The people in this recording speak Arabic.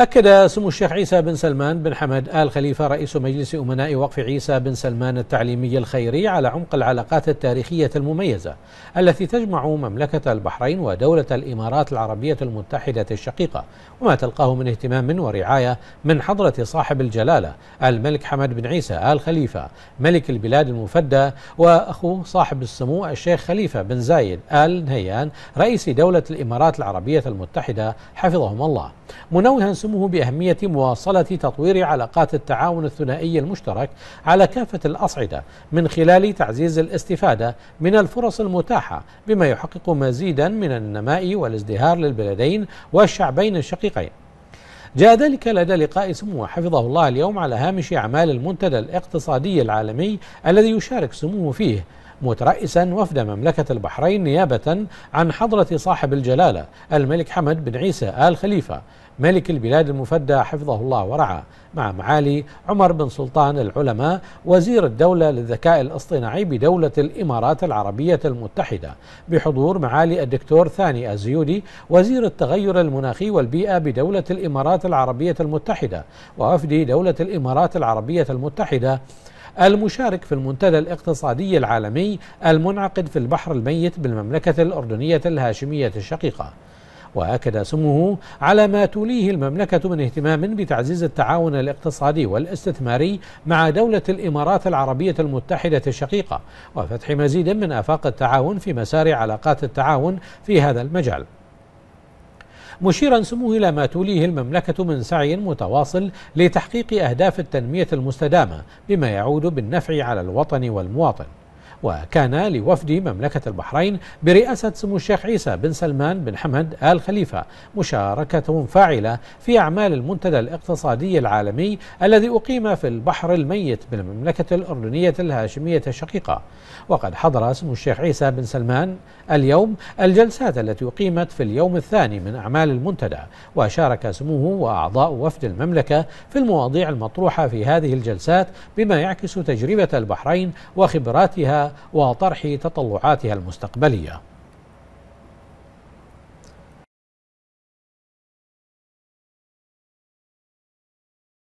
أكد سمو الشيخ عيسى بن سلمان بن حمد آل خليفة رئيس مجلس أمناء وقف عيسى بن سلمان التعليمي الخيري على عمق العلاقات التاريخية المميزة التي تجمع مملكة البحرين ودولة الإمارات العربية المتحدة الشقيقة وما تلقاه من اهتمام ورعاية من حضرة صاحب الجلالة الملك حمد بن عيسى آل خليفة ملك البلاد المفدى وأخوه صاحب السمو الشيخ خليفة بن زايد آل نهيان رئيس دولة الإمارات العربية المتحدة حفظهم الله منوها سموه بأهمية مواصلة تطوير علاقات التعاون الثنائي المشترك على كافة الأصعدة من خلال تعزيز الاستفادة من الفرص المتاحة بما يحقق مزيدا من النماء والازدهار للبلدين والشعبين الشقيقين جاء ذلك لدى لقاء سموه حفظه الله اليوم على هامش أعمال المنتدى الاقتصادي العالمي الذي يشارك سموه فيه مترأسا وفد مملكة البحرين نيابة عن حضرة صاحب الجلالة الملك حمد بن عيسى آل خليفة ملك البلاد المفدى حفظه الله ورعاه مع معالي عمر بن سلطان العلماء وزير الدولة للذكاء الاصطناعي بدولة الإمارات العربية المتحدة بحضور معالي الدكتور ثاني الزيودي وزير التغير المناخي والبيئة بدولة الإمارات العربية المتحدة ووفد دولة الإمارات العربية المتحدة المشارك في المنتدى الاقتصادي العالمي المنعقد في البحر الميت بالمملكة الأردنية الهاشمية الشقيقة واكد سمه على ما توليه المملكه من اهتمام بتعزيز التعاون الاقتصادي والاستثماري مع دوله الامارات العربيه المتحده الشقيقه وفتح مزيد من افاق التعاون في مسار علاقات التعاون في هذا المجال مشيرا سموه إلى ما توليه المملكة من سعي متواصل لتحقيق أهداف التنمية المستدامة بما يعود بالنفع على الوطن والمواطن وكان لوفد مملكة البحرين برئاسة سمو الشيخ عيسى بن سلمان بن حمد آل خليفة مشاركة فاعلة في أعمال المنتدى الاقتصادي العالمي الذي أقيم في البحر الميت بالمملكة الأردنية الهاشمية الشقيقة وقد حضر سمو الشيخ عيسى بن سلمان اليوم الجلسات التي أقيمت في اليوم الثاني من أعمال المنتدى وشارك سموه وأعضاء وفد المملكة في المواضيع المطروحة في هذه الجلسات بما يعكس تجربة البحرين وخبراتها وطرح تطلعاتها المستقبليه